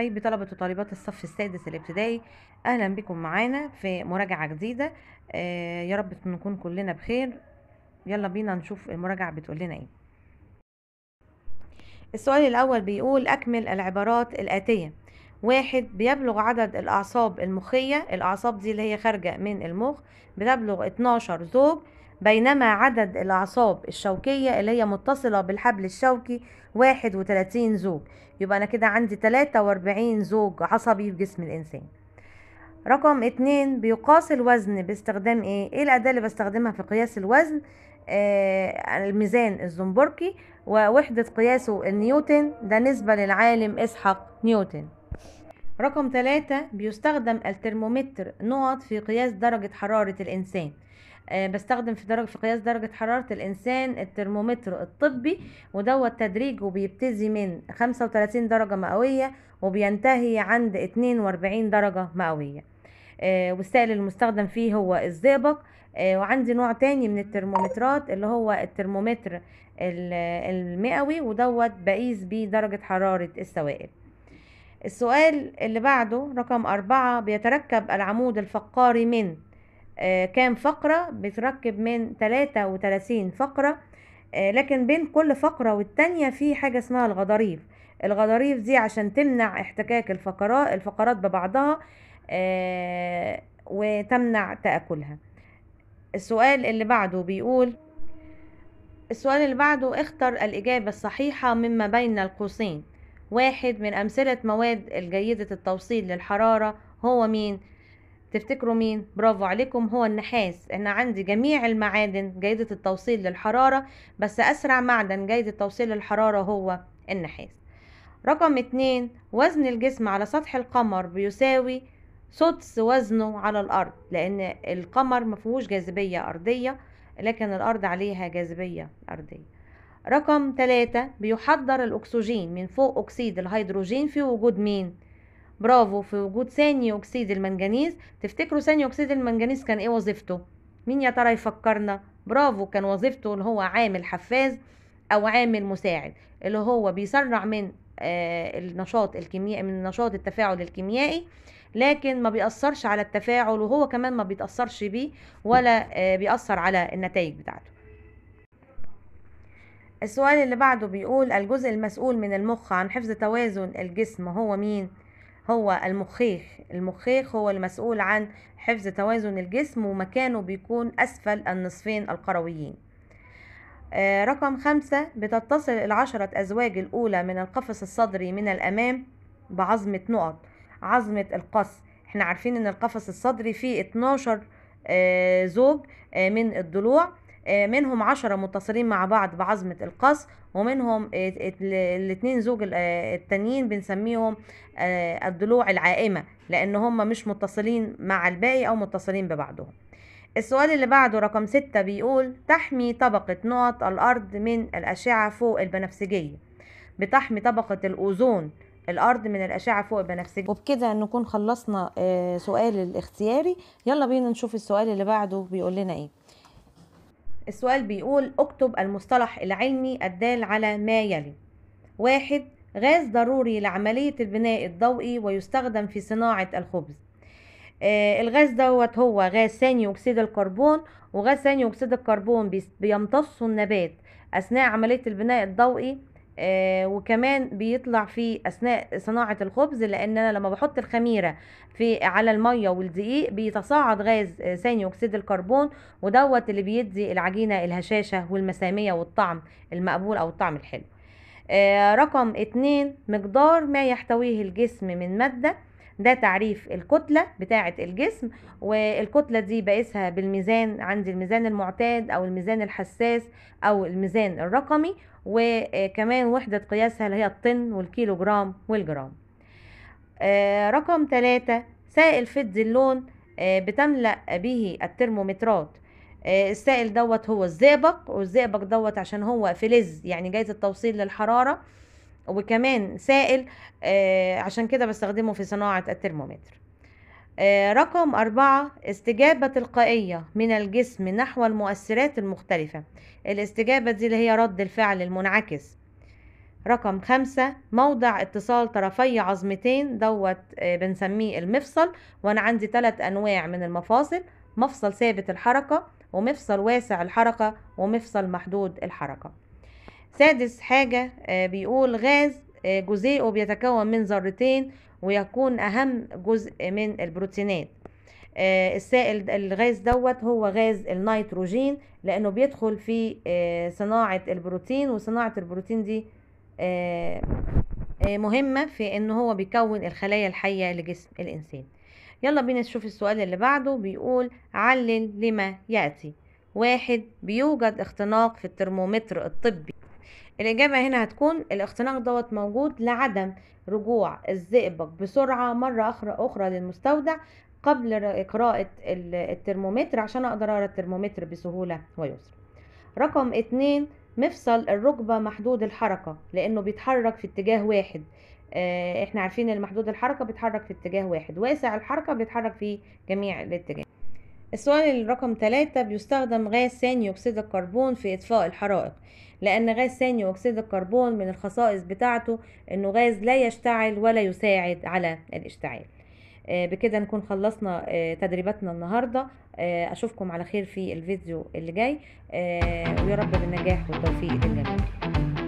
حبايبي طلبة وطالبات الصف السادس الابتدائي أهلا بكم معانا في مراجعة جديدة آه يا رب نكون كلنا بخير يلا بينا نشوف المراجعة بتقول لنا ايه السؤال الأول بيقول أكمل العبارات الآتية واحد بيبلغ عدد الأعصاب المخية الأعصاب دي اللي هي خارجة من المخ بتبلغ 12 زوج بينما عدد الأعصاب الشوكية اللي هي متصلة بالحبل الشوكي 31 زوج يبقى أنا كده عندي 43 زوج عصبي في جسم الإنسان رقم اتنين بيقاس الوزن باستخدام ايه ايه الأداة اللي بستخدمها في قياس الوزن آه الميزان الزنبركي ووحدة قياسه النيوتن ده نسبة للعالم إسحاق نيوتن رقم ثلاثة بيستخدم الترمومتر نقط في قياس درجة حرارة الإنسان آه، بستخدم في درجة في قياس درجة حرارة الإنسان الترمومتر الطبي ودوت تدريج وبيبتدي من 35 درجة مئوية وبينتهي عند 42 درجة مئوية آه، والسائل المستخدم فيه هو الزئبق آه، وعندي نوع تاني من الترمومترات اللي هو الترمومتر المئوي ودوت بقيس بيه درجة حرارة السوائل السؤال اللي بعده رقم أربعة بيتركب العمود الفقاري من آه، كام فقرة بتركب من 33 فقرة آه، لكن بين كل فقرة والتانية في حاجة اسمها الغضاريف الغضاريف دي عشان تمنع احتكاك الفقرات الفقرات ببعضها آه، وتمنع تأكلها السؤال اللي بعده بيقول السؤال اللي بعده اختر الإجابة الصحيحة مما بين القوسين واحد من أمثلة مواد الجيدة التوصيل للحرارة هو مين؟ تفتكروا مين برافو عليكم هو النحاس انا عندي جميع المعادن جيدة التوصيل للحرارة بس اسرع معدن جيدة توصيل للحرارة هو النحاس رقم اتنين وزن الجسم على سطح القمر بيساوي سدس وزنه على الارض لان القمر مفيهوش جاذبية ارضية لكن الارض عليها جاذبية ارضية رقم تلاتة بيحضر الاكسجين من فوق اكسيد الهيدروجين في وجود مين برافو في وجود ثاني أكسيد المنجنيز تفتكروا ثاني أكسيد المنجنيز كان إيه وظيفته؟ مين يا ترى يفكرنا؟ برافو كان وظيفته اللي هو عامل حفاز أو عامل مساعد اللي هو بيسرع من آه النشاط الكيميائي من نشاط التفاعل الكيميائي لكن ما بيأثرش على التفاعل وهو كمان ما بيتأثرش بيه ولا آه بيأثر على النتائج بتاعته السؤال اللي بعده بيقول الجزء المسؤول من المخ عن حفظ توازن الجسم هو مين؟ هو المخيخ المخيخ هو المسؤول عن حفظ توازن الجسم ومكانه بيكون أسفل النصفين القرويين آه، رقم خمسة بتتصل العشرة أزواج الأولى من القفص الصدري من الأمام بعظمة نقط عظمة القص احنا عارفين ان القفص الصدري فيه 12 آه، زوج آه، من الضلوع آه، منهم عشرة متصلين مع بعض بعظمة القص ومنهم الاتنين زوج آه، التانيين بنسميهم آه، الضلوع العائمة لأن هم مش متصلين مع الباقي أو متصلين ببعضهم السؤال اللي بعده رقم ستة بيقول تحمي طبقة نقط الأرض من الأشعة فوق البنفسجية بتحمي طبقة الأوزون الارض من الاشعه فوق البنفسجية وبكده نكون خلصنا سؤال الاختياري يلا بينا نشوف السؤال اللي بعده بيقول لنا ايه السؤال بيقول اكتب المصطلح العلمي الدال على ما يلي واحد غاز ضروري لعملية البناء الضوئي ويستخدم في صناعة الخبز آه الغاز دوت هو غاز ثاني أكسيد الكربون وغاز ثاني أكسيد الكربون بيمتصه النبات أثناء عملية البناء الضوئي آه، وكمان بيطلع في اثناء صناعه الخبز لان انا لما بحط الخميره في على الميه والدقيق بيتصاعد غاز آه، ثاني اكسيد الكربون ودوت اللي بيدي العجينه الهشاشه والمساميه والطعم المقبول او الطعم الحلو آه، رقم اتنين مقدار ما يحتويه الجسم من ماده ده تعريف الكتلة بتاعة الجسم والكتلة دي بقيسها بالميزان عندي الميزان المعتاد أو الميزان الحساس أو الميزان الرقمي وكمان وحدة قياسها اللي هي الطن والكيلو جرام والجرام آه، رقم ثلاثة سائل فضي اللون آه، بتملأ به الترمومترات آه، السائل دوت هو الزئبق والزئبق دوت عشان هو فلز يعني جايز التوصيل للحرارة وكمان سائل آه، عشان كده بستخدمه في صناعة الترمومتر آه، رقم أربعة استجابة تلقائية من الجسم نحو المؤثرات المختلفة الاستجابة دي اللي هي رد الفعل المنعكس رقم خمسة موضع اتصال طرفي عظمتين دوت آه، بنسميه المفصل وأنا عندي ثلاث أنواع من المفاصل مفصل ثابت الحركة ومفصل واسع الحركة ومفصل محدود الحركة سادس حاجة آه، بيقول غاز آه، جزيئه بيتكون من ذرتين ويكون أهم جزء من البروتينات آه، السائل الغاز دوت هو غاز النيتروجين لأنه بيدخل في صناعة البروتين وصناعة البروتين دي مهمة في ان هو بيكون الخلايا الحية لجسم الانسان يلا بينا نشوف السؤال اللي بعده بيقول علل لما يأتي واحد بيوجد اختناق في الترمومتر الطبي الإجابة هنا هتكون الاختناق دوت موجود لعدم رجوع الزئبق بسرعة مرة أخرى أخرى للمستودع قبل قراءة الترمومتر عشان أقدر أقرأ الترمومتر بسهولة ويسر رقم اتنين مفصل الركبة محدود الحركة لأنه بيتحرك في اتجاه واحد آه، احنا عارفين المحدود الحركة بيتحرك في اتجاه واحد واسع الحركة بيتحرك في جميع الاتجاهات السؤال الرقم ثلاثة بيستخدم غاز ثاني أكسيد الكربون في إطفاء الحرائق لأن غاز ثاني أكسيد الكربون من الخصائص بتاعته إنه غاز لا يشتعل ولا يساعد على الاشتعال آه، بكده نكون خلصنا آه، تدريباتنا النهاردة آه، أشوفكم على خير في الفيديو اللي جاي ويا رب بالنجاح والتوفيق للجميع